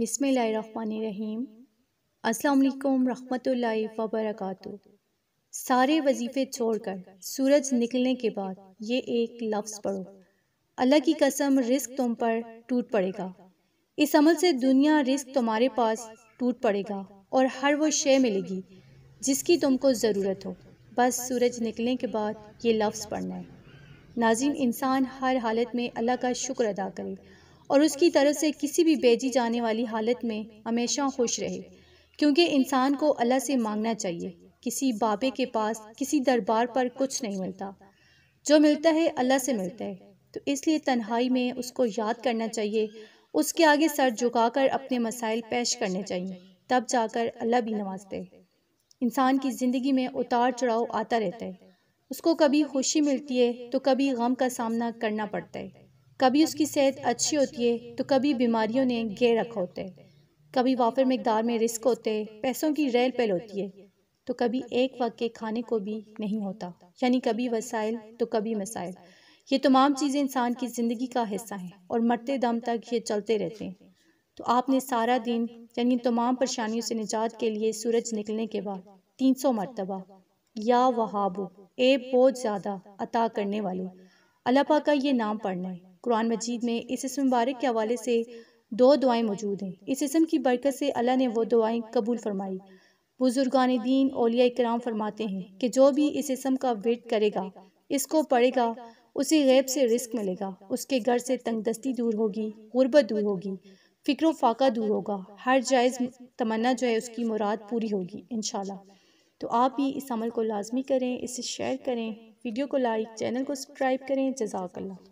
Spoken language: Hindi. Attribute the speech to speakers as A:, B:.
A: बिसमीम अस्सलाम रहमतुल्लाहि व बरकातु सारे वजीफ़े छोड़कर सूरज निकलने के बाद ये एक लफ्ज़ पढ़ो अल्लाह की कसम रिस्क तुम पर टूट पड़ेगा इस अमल से दुनिया रिस्क तुम्हारे पास टूट पड़ेगा और हर वो शे मिलेगी जिसकी तुमको ज़रूरत हो बस सूरज निकलने के बाद ये लफ्ज़ पढ़ना है नाजिन इंसान हर हालत में अल्लाह का शुक्र अदा करे और उसकी तरफ से किसी भी बेजी जाने वाली हालत में हमेशा खुश रहे क्योंकि इंसान को अल्लाह से मांगना चाहिए किसी बाबे के पास किसी दरबार पर कुछ नहीं मिलता जो मिलता है अल्लाह से मिलता है तो इसलिए तन्हाई में उसको याद करना चाहिए उसके आगे सर झुकाकर अपने मसाइल पेश करने चाहिए तब जाकर अल्लाह भी नवाजते हैं इंसान की ज़िंदगी में उतार चढ़ाव आता रहता है उसको कभी खुशी मिलती है तो कभी गम का सामना करना पड़ता है कभी उसकी सेहत अच्छी होती है तो कभी बीमारियों ने घेर रखा होता है कभी वाफर मकदार में रिस्क होते पैसों की रेल पहल होती है तो कभी एक वक्त के खाने को भी नहीं होता यानी कभी वसाइल तो कभी मसाइल ये तमाम चीज़ें इंसान की ज़िंदगी का हिस्सा हैं और मरते दम तक ये चलते रहते हैं तो आपने सारा दिन यानी तमाम परेशानियों से निजात के लिए सूरज निकलने के बाद तीन सौ मरतबा या वहाबो ए बहुत ज़्यादा अता करने वाले अल्लाह का ये नाम पढ़ना है कुरान मजीद में इस इसम मुबारक के हवाले से दो दुआएं मौजूद हैं इस इसम की बरकत से अल्लाह ने वो दुआएं कबूल फरमाई बुजुर्गान दीन ओलिया कराम फरमाते हैं कि जो भी इस इसम का वेट करेगा इसको पढ़ेगा उसे गैब से रिस्क मिलेगा उसके घर से तंगदस्ती दूर होगी गुर्बत दूर होगी फ़िक्र फाका दूर होगा हर जायज़ तमन्ना जो है उसकी मुराद पूरी होगी इन तो आप भी इस अमल को लाजमी करें इसे शेयर करें वीडियो को लाइक चैनल को सब्सक्राइब करें जजाकल्ला